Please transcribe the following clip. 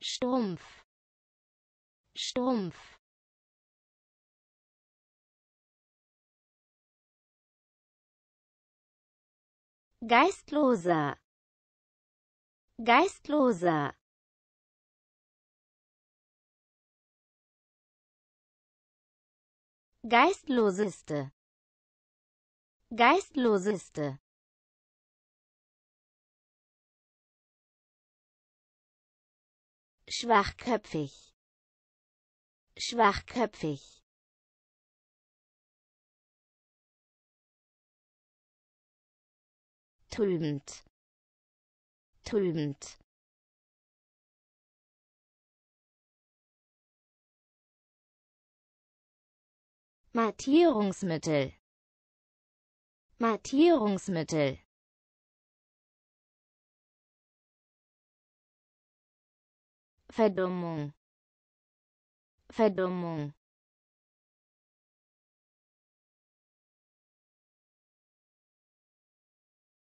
Strumpf. Strumpf. Geistloser. Geistloser. Geistloseste. Geistloseste. schwachköpfig schwachköpfig trübend trübend Mattierungsmittel Mattierungsmittel Fedomon. Fedomon.